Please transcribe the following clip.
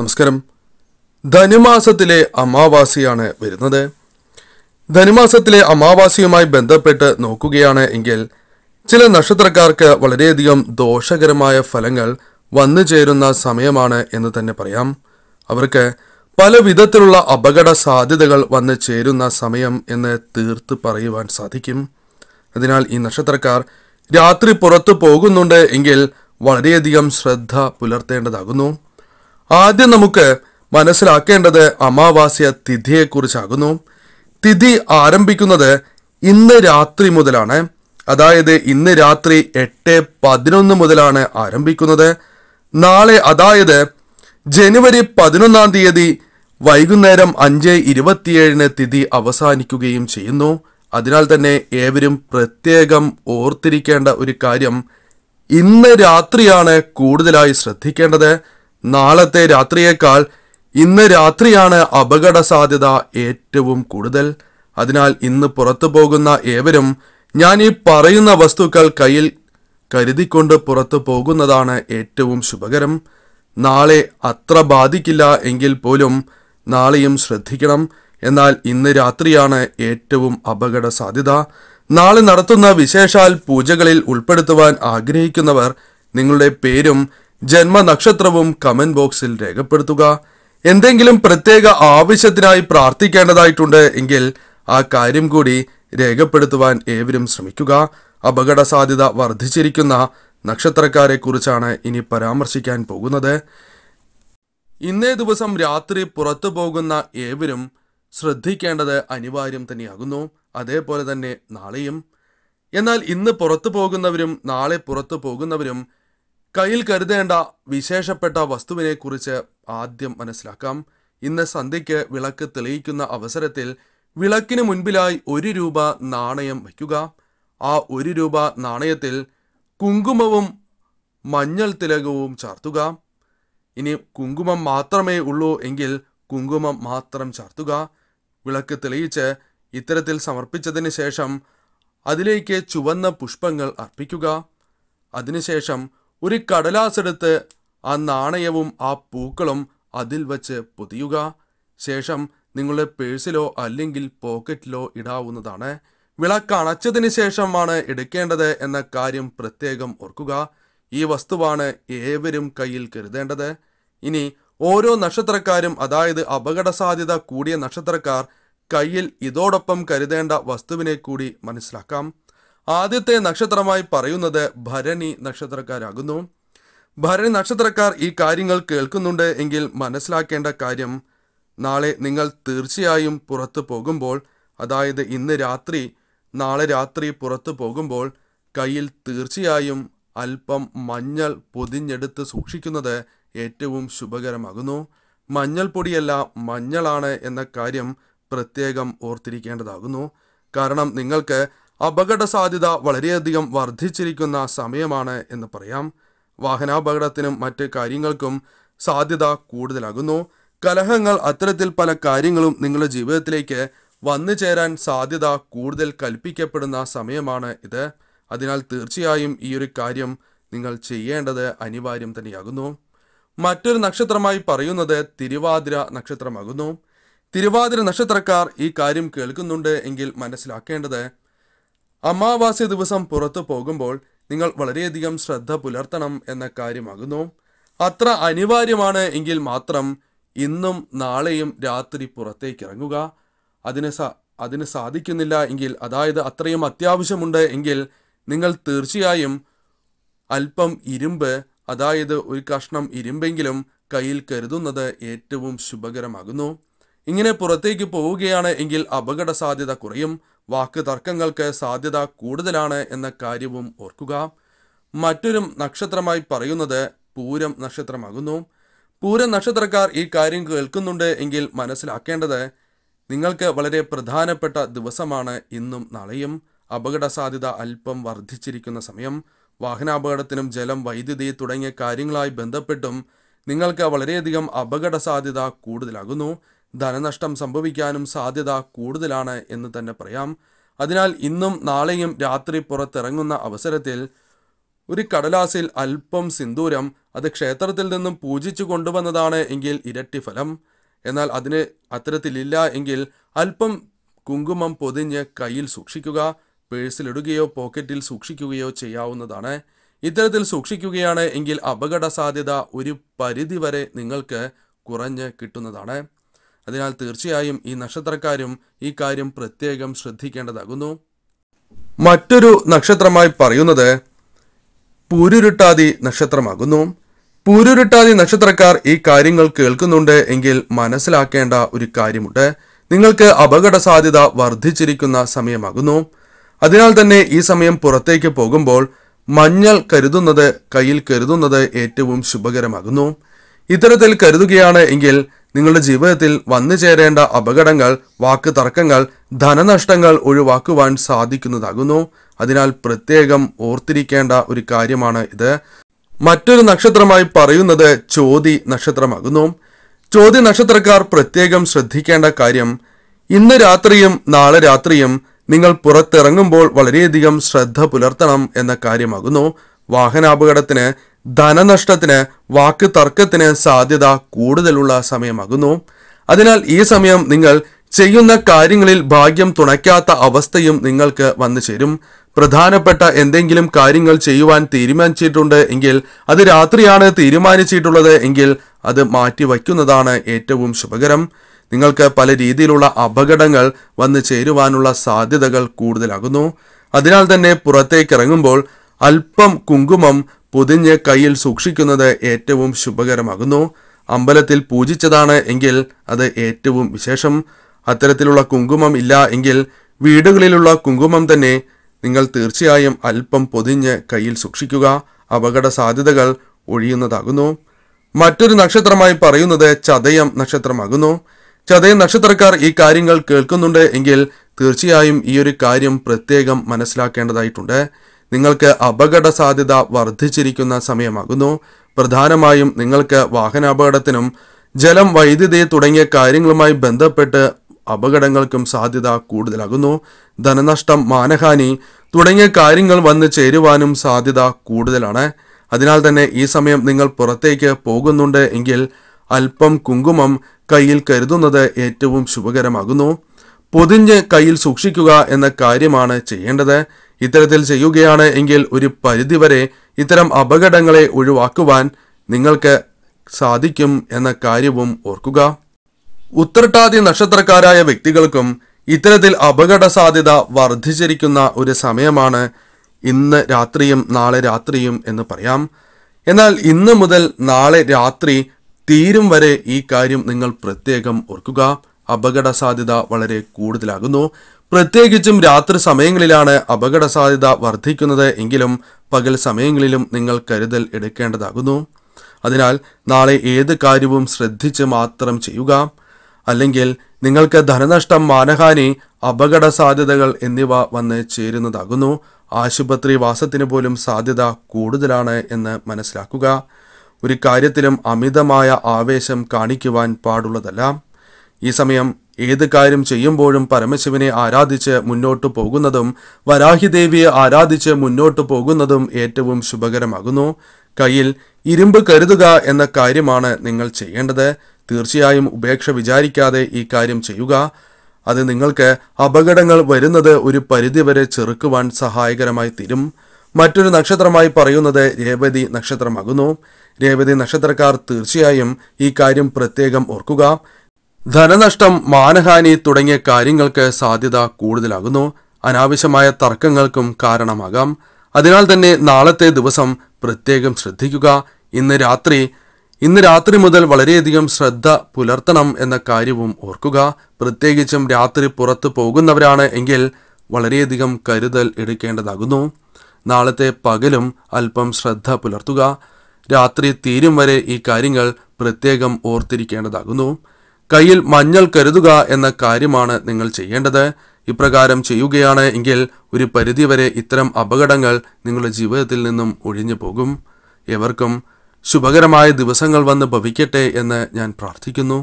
നമസ്കാരം ധനുമാസത്തിലെ അമാവാസിയാണ് വരുന്നത് ധനുമാസത്തിലെ അമാവാസിയുമായി ബന്ധപ്പെട്ട് നോക്കുകയാണ് എങ്കിൽ ചില നക്ഷത്രക്കാർക്ക് വളരെയധികം ദോഷകരമായ ഫലങ്ങൾ വന്നു ചേരുന്ന സമയമാണ് എന്ന് തന്നെ പറയാം അവർക്ക് പല വിധത്തിലുള്ള അപകട സാധ്യതകൾ വന്നു ചേരുന്ന സമയം എന്ന് തീർത്ത് പറയുവാൻ സാധിക്കും അതിനാൽ ഈ നക്ഷത്രക്കാർ രാത്രി പുറത്തു പോകുന്നുണ്ട് എങ്കിൽ വളരെയധികം ശ്രദ്ധ പുലർത്തേണ്ടതാകുന്നു ആദ്യം നമുക്ക് മനസ്സിലാക്കേണ്ടത് അമാവാസ്യ തിഥിയെക്കുറിച്ചാകുന്നു തിഥി ആരംഭിക്കുന്നത് ഇന്ന് രാത്രി മുതലാണ് അതായത് ഇന്ന് രാത്രി എട്ട് പതിനൊന്ന് മുതലാണ് ആരംഭിക്കുന്നത് നാളെ അതായത് ജനുവരി പതിനൊന്നാം തീയതി വൈകുന്നേരം അഞ്ച് ഇരുപത്തിയേഴിന് തിഥി അവസാനിക്കുകയും ചെയ്യുന്നു അതിനാൽ തന്നെ ഏവരും പ്രത്യേകം ഓർത്തിരിക്കേണ്ട ഒരു കാര്യം ഇന്ന് രാത്രിയാണ് കൂടുതലായി ശ്രദ്ധിക്കേണ്ടത് നാളത്തെ രാത്രിയേക്കാൾ ഇന്ന് രാത്രിയാണ് അപകട സാധ്യത ഏറ്റവും കൂടുതൽ അതിനാൽ ഇന്ന് പുറത്തു പോകുന്ന ഏവരും ഞാൻ ഈ പറയുന്ന വസ്തുക്കൾ കയ്യിൽ കരുതിക്കൊണ്ട് പുറത്തു പോകുന്നതാണ് ഏറ്റവും ശുഭകരം നാളെ അത്ര ബാധിക്കില്ല എങ്കിൽ പോലും നാളെയും ശ്രദ്ധിക്കണം എന്നാൽ ഇന്ന് രാത്രിയാണ് ഏറ്റവും അപകട സാധ്യത നാളെ നടത്തുന്ന വിശേഷാൽ പൂജകളിൽ ഉൾപ്പെടുത്തുവാൻ ആഗ്രഹിക്കുന്നവർ നിങ്ങളുടെ പേരും ജന്മനക്ഷത്രവും കമന്റ് ബോക്സിൽ രേഖപ്പെടുത്തുക എന്തെങ്കിലും പ്രത്യേക ആവശ്യത്തിനായി പ്രാർത്ഥിക്കേണ്ടതായിട്ടുണ്ട് എങ്കിൽ ആ കാര്യം കൂടി രേഖപ്പെടുത്തുവാൻ ഏവരും ശ്രമിക്കുക അപകട സാധ്യത വർദ്ധിച്ചിരിക്കുന്ന കുറിച്ചാണ് ഇനി പരാമർശിക്കാൻ പോകുന്നത് ഇന്നേ ദിവസം രാത്രി പുറത്തു പോകുന്ന ഏവരും ശ്രദ്ധിക്കേണ്ടത് അനിവാര്യം തന്നെയാകുന്നു അതേപോലെ തന്നെ നാളെയും എന്നാൽ ഇന്ന് പുറത്തു പോകുന്നവരും നാളെ പുറത്തു പോകുന്നവരും കയ്യിൽ കരുതേണ്ട വിശേഷപ്പെട്ട കുറിച്ച് ആദ്യം മനസ്സിലാക്കാം ഇന്ന് സന്ധ്യയ്ക്ക് വിളക്ക് തെളിയിക്കുന്ന അവസരത്തിൽ വിളക്കിന് മുൻപിലായി ഒരു രൂപ നാണയം വയ്ക്കുക ആ ഒരു രൂപ നാണയത്തിൽ കുങ്കുമവും മഞ്ഞൾ തിലകവും ചാർത്തുക ഇനി കുങ്കുമം മാത്രമേ ഉള്ളൂ എങ്കിൽ കുങ്കുമം മാത്രം ചാർത്തുക വിളക്ക് തെളിയിച്ച് ഇത്തരത്തിൽ സമർപ്പിച്ചതിന് ശേഷം അതിലേക്ക് ചുവന്ന പുഷ്പങ്ങൾ അർപ്പിക്കുക അതിനുശേഷം ഒരു കടലാസെടുത്ത് ആ നാണയവും ആ പൂക്കളും അതിൽ വച്ച് പൊതിയുക ശേഷം നിങ്ങളുടെ പേഴ്സിലോ അല്ലെങ്കിൽ പോക്കറ്റിലോ ഇടാവുന്നതാണ് വിളക്ക് അണച്ചതിന് ശേഷമാണ് എടുക്കേണ്ടത് എന്ന കാര്യം പ്രത്യേകം ഓർക്കുക ഈ വസ്തുവാണ് ഏവരും കയ്യിൽ കരുതേണ്ടത് ഇനി ഓരോ നക്ഷത്രക്കാരും അതായത് അപകട സാധ്യത കൂടിയ നക്ഷത്രക്കാർ കയ്യിൽ ഇതോടൊപ്പം കരുതേണ്ട വസ്തുവിനെ കൂടി മനസ്സിലാക്കാം ആദ്യത്തെ നക്ഷത്രമായി പറയുന്നത് ഭരണി നക്ഷത്രക്കാരാകുന്നു ഭരണി നക്ഷത്രക്കാർ ഈ കാര്യങ്ങൾ കേൾക്കുന്നുണ്ട് എങ്കിൽ മനസ്സിലാക്കേണ്ട കാര്യം നാളെ നിങ്ങൾ തീർച്ചയായും പുറത്തു പോകുമ്പോൾ അതായത് ഇന്ന് രാത്രി നാളെ രാത്രി പുറത്തു പോകുമ്പോൾ കയ്യിൽ തീർച്ചയായും അല്പം മഞ്ഞൾ പൊതിഞ്ഞെടുത്ത് സൂക്ഷിക്കുന്നത് ഏറ്റവും ശുഭകരമാകുന്നു പൊടിയല്ല മഞ്ഞളാണ് എന്ന കാര്യം പ്രത്യേകം ഓർത്തിരിക്കേണ്ടതാകുന്നു കാരണം നിങ്ങൾക്ക് അപകട സാധ്യത വളരെയധികം വർദ്ധിച്ചിരിക്കുന്ന സമയമാണ് എന്ന് പറയാം വാഹനാപകടത്തിനും മറ്റ് കാര്യങ്ങൾക്കും സാധ്യത കൂടുതലാകുന്നു കലഹങ്ങൾ അത്തരത്തിൽ പല കാര്യങ്ങളും നിങ്ങളുടെ ജീവിതത്തിലേക്ക് വന്നു ചേരാൻ സാധ്യത കൂടുതൽ കൽപ്പിക്കപ്പെടുന്ന സമയമാണ് ഇത് അതിനാൽ തീർച്ചയായും ഈ ഒരു കാര്യം നിങ്ങൾ ചെയ്യേണ്ടത് അനിവാര്യം തന്നെയാകുന്നു മറ്റൊരു നക്ഷത്രമായി പറയുന്നത് തിരുവാതിര നക്ഷത്രമാകുന്നു തിരുവാതിര നക്ഷത്രക്കാർ ഈ കാര്യം കേൾക്കുന്നുണ്ട് എങ്കിൽ മനസ്സിലാക്കേണ്ടത് അമാവാസ്യ ദിവസം പുറത്തു പോകുമ്പോൾ നിങ്ങൾ വളരെയധികം ശ്രദ്ധ പുലർത്തണം എന്ന കാര്യമാകുന്നു അത്ര അനിവാര്യമാണ് എങ്കിൽ മാത്രം ഇന്നും നാളെയും രാത്രി പുറത്തേക്ക് ഇറങ്ങുക അതിന് സ അതിന് സാധിക്കുന്നില്ല എങ്കിൽ അതായത് അത്രയും അത്യാവശ്യമുണ്ട് എങ്കിൽ നിങ്ങൾ തീർച്ചയായും അല്പം ഇരുമ്പ് അതായത് ഒരു കഷ്ണം ഇരുമ്പെങ്കിലും കയ്യിൽ കരുതുന്നത് ഏറ്റവും ശുഭകരമാകുന്നു ഇങ്ങനെ പുറത്തേക്ക് പോവുകയാണ് എങ്കിൽ അപകട സാധ്യത കുറയും വാക്ക് തർക്കങ്ങൾക്ക് സാധ്യത കൂടുതലാണ് എന്ന കാര്യവും ഓർക്കുക മറ്റൊരു നക്ഷത്രമായി പറയുന്നത് പൂരം നക്ഷത്രമാകുന്നു പൂരം നക്ഷത്രക്കാർ ഈ കാര്യം കേൾക്കുന്നുണ്ട് എങ്കിൽ മനസ്സിലാക്കേണ്ടത് നിങ്ങൾക്ക് വളരെ പ്രധാനപ്പെട്ട ദിവസമാണ് ഇന്നും നാളെയും അപകട സാധ്യത അല്പം വർദ്ധിച്ചിരിക്കുന്ന സമയം വാഹനാപകടത്തിനും ജലം വൈദ്യുതി തുടങ്ങിയ കാര്യങ്ങളായി ബന്ധപ്പെട്ടും നിങ്ങൾക്ക് വളരെയധികം അപകട സാധ്യത കൂടുതലാകുന്നു ധനനഷ്ടം സംഭവിക്കാനും സാധ്യത കൂടുതലാണ് എന്ന് തന്നെ പറയാം അതിനാൽ ഇന്നും നാളെയും രാത്രി പുറത്തിറങ്ങുന്ന അവസരത്തിൽ ഒരു കടലാസിൽ അല്പം സിന്ദൂരം അത് ക്ഷേത്രത്തിൽ നിന്നും പൂജിച്ചു കൊണ്ടുവന്നതാണ് എങ്കിൽ ഇരട്ടി ഫലം എന്നാൽ അതിന് അത്തരത്തിലില്ല എങ്കിൽ അല്പം കുങ്കുമം പൊതിഞ്ഞ് കയ്യിൽ സൂക്ഷിക്കുക പേഴ്സിലിടുകയോ പോക്കറ്റിൽ സൂക്ഷിക്കുകയോ ചെയ്യാവുന്നതാണ് ഇത്തരത്തിൽ സൂക്ഷിക്കുകയാണ് എങ്കിൽ അപകട സാധ്യത ഒരു പരിധിവരെ നിങ്ങൾക്ക് കുറഞ്ഞ് കിട്ടുന്നതാണ് അതിനാൽ തീർച്ചയായും ഈ നക്ഷത്രക്കാരും ഈ കാര്യം പ്രത്യേകം ശ്രദ്ധിക്കേണ്ടതാകുന്നു മറ്റൊരു നക്ഷത്രമായി പറയുന്നത് പൂരുരുട്ടാതി നക്ഷത്രമാകുന്നു പൂരുരുട്ടാതി നക്ഷത്രക്കാർ ഈ കാര്യങ്ങൾ കേൾക്കുന്നുണ്ട് എങ്കിൽ മനസ്സിലാക്കേണ്ട ഒരു കാര്യമുണ്ട് നിങ്ങൾക്ക് അപകട സാധ്യത വർദ്ധിച്ചിരിക്കുന്ന സമയമാകുന്നു അതിനാൽ തന്നെ ഈ സമയം പുറത്തേക്ക് പോകുമ്പോൾ മഞ്ഞൾ കരുതുന്നത് കയ്യിൽ കരുതുന്നത് ഏറ്റവും ശുഭകരമാകുന്നു ഇത്തരത്തിൽ കരുതുകയാണ് എങ്കിൽ നിങ്ങളുടെ ജീവിതത്തിൽ വന്നു ചേരേണ്ട അപകടങ്ങൾ വാക്ക് തർക്കങ്ങൾ ധനനഷ്ടങ്ങൾ ഒഴിവാക്കുവാൻ സാധിക്കുന്നതാകുന്നു അതിനാൽ പ്രത്യേകം ഓർത്തിരിക്കേണ്ട ഒരു കാര്യമാണ് ഇത് മറ്റൊരു നക്ഷത്രമായി പറയുന്നത് ചോതി നക്ഷത്രമാകുന്നു ചോതി നക്ഷത്രക്കാർ പ്രത്യേകം ശ്രദ്ധിക്കേണ്ട കാര്യം ഇന്ന് രാത്രിയും നാളെ രാത്രിയും നിങ്ങൾ പുറത്തിറങ്ങുമ്പോൾ വളരെയധികം ശ്രദ്ധ പുലർത്തണം എന്ന കാര്യമാകുന്നു വാഹനാപകടത്തിന് ധനനഷ്ടത്തിന് വാക്ക് തർക്കത്തിന് സാധ്യത കൂടുതലുള്ള സമയമാകുന്നു അതിനാൽ ഈ സമയം നിങ്ങൾ ചെയ്യുന്ന കാര്യങ്ങളിൽ ഭാഗ്യം തുണയ്ക്കാത്ത അവസ്ഥയും നിങ്ങൾക്ക് വന്നു ചേരും പ്രധാനപ്പെട്ട എന്തെങ്കിലും കാര്യങ്ങൾ ചെയ്യുവാൻ തീരുമാനിച്ചിട്ടുണ്ട് എങ്കിൽ അത് രാത്രിയാണ് തീരുമാനിച്ചിട്ടുള്ളത് എങ്കിൽ അത് മാറ്റിവയ്ക്കുന്നതാണ് ഏറ്റവും ശുഭകരം നിങ്ങൾക്ക് പല രീതിയിലുള്ള അപകടങ്ങൾ വന്നു ചേരുവാനുള്ള സാധ്യതകൾ കൂടുതലാകുന്നു അതിനാൽ തന്നെ പുറത്തേക്കിറങ്ങുമ്പോൾ അല്പം കുങ്കുമം പൊതിഞ്ഞ് കയ്യിൽ സൂക്ഷിക്കുന്നത് ഏറ്റവും ശുഭകരമാകുന്നു അമ്പലത്തിൽ പൂജിച്ചതാണ് എങ്കിൽ അത് ഏറ്റവും വിശേഷം അത്തരത്തിലുള്ള കുങ്കുമം ഇല്ല എങ്കിൽ വീടുകളിലുള്ള കുങ്കുമം തന്നെ നിങ്ങൾ തീർച്ചയായും അല്പം പൊതിഞ്ഞ് കയ്യിൽ സൂക്ഷിക്കുക അപകട സാധ്യതകൾ ഒഴിയുന്നതാകുന്നു മറ്റൊരു നക്ഷത്രമായി പറയുന്നത് ചതയം നക്ഷത്രമാകുന്നു ചതയം നക്ഷത്രക്കാർ ഈ കാര്യങ്ങൾ കേൾക്കുന്നുണ്ട് എങ്കിൽ തീർച്ചയായും ഈ ഒരു കാര്യം പ്രത്യേകം മനസ്സിലാക്കേണ്ടതായിട്ടുണ്ട് നിങ്ങൾക്ക് അപകട സാധ്യത വർദ്ധിച്ചിരിക്കുന്ന സമയമാകുന്നു പ്രധാനമായും നിങ്ങൾക്ക് വാഹനാപകടത്തിനും ജലം വൈദ്യുതി തുടങ്ങിയ കാര്യങ്ങളുമായി ബന്ധപ്പെട്ട് അപകടങ്ങൾക്കും സാധ്യത കൂടുതലാകുന്നു ധനനഷ്ടം മാനഹാനി തുടങ്ങിയ കാര്യങ്ങൾ വന്നു ചേരുവാനും സാധ്യത കൂടുതലാണ് അതിനാൽ തന്നെ ഈ സമയം നിങ്ങൾ പുറത്തേക്ക് പോകുന്നുണ്ട് എങ്കിൽ അല്പം കുങ്കുമം കയ്യിൽ കരുതുന്നത് ഏറ്റവും ശുഭകരമാകുന്നു പൊതിഞ്ഞ് കയ്യിൽ സൂക്ഷിക്കുക എന്ന കാര്യമാണ് ചെയ്യേണ്ടത് ഇത്തരത്തിൽ ചെയ്യുകയാണ് എങ്കിൽ ഒരു പരിധിവരെ ഇത്തരം അപകടങ്ങളെ ഒഴിവാക്കുവാൻ നിങ്ങൾക്ക് സാധിക്കും എന്ന കാര്യവും ഓർക്കുക ഉത്രട്ടാതി നക്ഷത്രക്കാരായ വ്യക്തികൾക്കും ഇത്തരത്തിൽ അപകട സാധ്യത വർദ്ധിച്ചിരിക്കുന്ന ഒരു സമയമാണ് ഇന്ന് രാത്രിയും നാളെ രാത്രിയും എന്ന് പറയാം എന്നാൽ ഇന്ന് മുതൽ നാളെ രാത്രി തീരും വരെ ഈ കാര്യം നിങ്ങൾ പ്രത്യേകം ഓർക്കുക അപകട സാധ്യത വളരെ കൂടുതലാകുന്നു പ്രത്യേകിച്ചും രാത്രി സമയങ്ങളിലാണ് അപകട സാധ്യത വർദ്ധിക്കുന്നത് എങ്കിലും പകൽ സമയങ്ങളിലും നിങ്ങൾ കരുതൽ എടുക്കേണ്ടതാകുന്നു അതിനാൽ നാളെ ഏത് കാര്യവും ശ്രദ്ധിച്ച് മാത്രം ചെയ്യുക അല്ലെങ്കിൽ നിങ്ങൾക്ക് ധനനഷ്ടം മാനഹാനി അപകട സാധ്യതകൾ എന്നിവ വന്ന് ചേരുന്നതാകുന്നു ആശുപത്രി വാസത്തിന് പോലും സാധ്യത കൂടുതലാണ് എന്ന് മനസ്സിലാക്കുക ഒരു കാര്യത്തിലും അമിതമായ ആവേശം കാണിക്കുവാൻ പാടുള്ളതല്ല ഈ സമയം ഏത് കാര്യം ചെയ്യുമ്പോഴും പരമശിവനെ ആരാധിച്ച് മുന്നോട്ടു പോകുന്നതും വരാഹിദേവിയെ ആരാധിച്ച് മുന്നോട്ടു പോകുന്നതും ഏറ്റവും ശുഭകരമാകുന്നു കയ്യിൽ ഇരുമ്പ് കരുതുക എന്ന കാര്യമാണ് നിങ്ങൾ ചെയ്യേണ്ടത് തീർച്ചയായും ഉപേക്ഷ വിചാരിക്കാതെ ഈ കാര്യം ചെയ്യുക അത് നിങ്ങൾക്ക് അപകടങ്ങൾ വരുന്നത് ഒരു പരിധിവരെ ചെറുക്കുവാൻ സഹായകരമായി തീരും മറ്റൊരു നക്ഷത്രമായി പറയുന്നത് രേവതി നക്ഷത്രമാകുന്നു രേവതി നക്ഷത്രക്കാർ തീർച്ചയായും ഈ കാര്യം പ്രത്യേകം ഓർക്കുക ധനനഷ്ടം മാനഹാനി തുടങ്ങിയ കാര്യങ്ങൾക്ക് സാധ്യത കൂടുതലാകുന്നു അനാവശ്യമായ തർക്കങ്ങൾക്കും കാരണമാകാം അതിനാൽ തന്നെ നാളത്തെ ദിവസം പ്രത്യേകം ശ്രദ്ധിക്കുക ഇന്ന് രാത്രി ഇന്ന് രാത്രി മുതൽ വളരെയധികം ശ്രദ്ധ പുലർത്തണം എന്ന കാര്യവും ഓർക്കുക പ്രത്യേകിച്ചും രാത്രി പുറത്തു പോകുന്നവരാണ് എങ്കിൽ വളരെയധികം കരുതൽ എടുക്കേണ്ടതാകുന്നു നാളത്തെ പകലും അല്പം ശ്രദ്ധ പുലർത്തുക രാത്രി തീരും വരെ ഈ കാര്യങ്ങൾ പ്രത്യേകം ഓർത്തിരിക്കേണ്ടതാകുന്നു കയ്യിൽ മഞ്ഞൾ കരുതുക എന്ന കാര്യമാണ് നിങ്ങൾ ചെയ്യേണ്ടത് ഇപ്രകാരം ചെയ്യുകയാണ് എങ്കിൽ ഒരു പരിധിവരെ ഇത്തരം അപകടങ്ങൾ നിങ്ങളുടെ ജീവിതത്തിൽ നിന്നും ഒഴിഞ്ഞു പോകും എവർക്കും ശുഭകരമായ ദിവസങ്ങൾ വന്ന് ഭവിക്കട്ടെ എന്ന് ഞാൻ പ്രാർത്ഥിക്കുന്നു